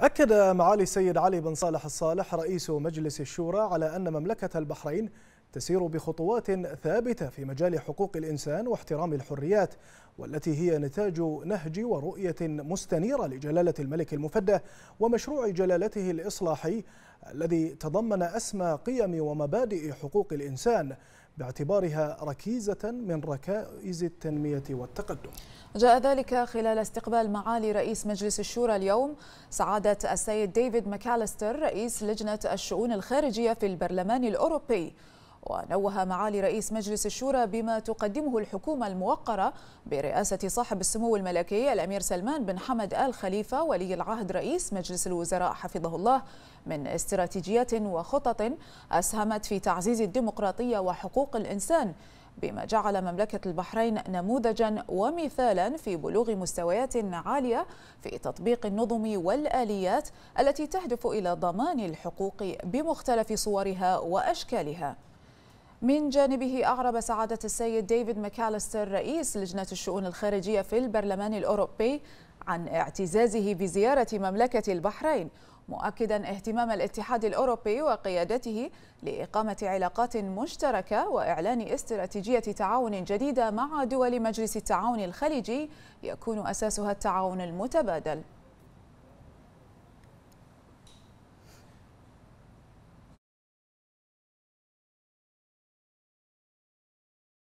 أكد معالي السيد علي بن صالح الصالح رئيس مجلس الشورى على أن مملكة البحرين تسير بخطوات ثابتة في مجال حقوق الإنسان واحترام الحريات والتي هي نتاج نهج ورؤية مستنيرة لجلالة الملك المفدى ومشروع جلالته الإصلاحي الذي تضمن أسمى قيم ومبادئ حقوق الإنسان باعتبارها ركيزة من ركائز التنمية والتقدم جاء ذلك خلال استقبال معالي رئيس مجلس الشورى اليوم سعادة السيد ديفيد ماكاليستر رئيس لجنة الشؤون الخارجية في البرلمان الأوروبي ونوه معالي رئيس مجلس الشورى بما تقدمه الحكومة الموقرة برئاسة صاحب السمو الملكي الأمير سلمان بن حمد آل خليفة ولي العهد رئيس مجلس الوزراء حفظه الله من استراتيجيات وخطط أسهمت في تعزيز الديمقراطية وحقوق الإنسان بما جعل مملكة البحرين نموذجا ومثالا في بلوغ مستويات عالية في تطبيق النظم والآليات التي تهدف إلى ضمان الحقوق بمختلف صورها وأشكالها من جانبه أعرب سعادة السيد ديفيد ماكاليستر رئيس لجنة الشؤون الخارجية في البرلمان الأوروبي عن اعتزازه بزيارة مملكة البحرين مؤكدا اهتمام الاتحاد الأوروبي وقيادته لإقامة علاقات مشتركة وإعلان استراتيجية تعاون جديدة مع دول مجلس التعاون الخليجي يكون أساسها التعاون المتبادل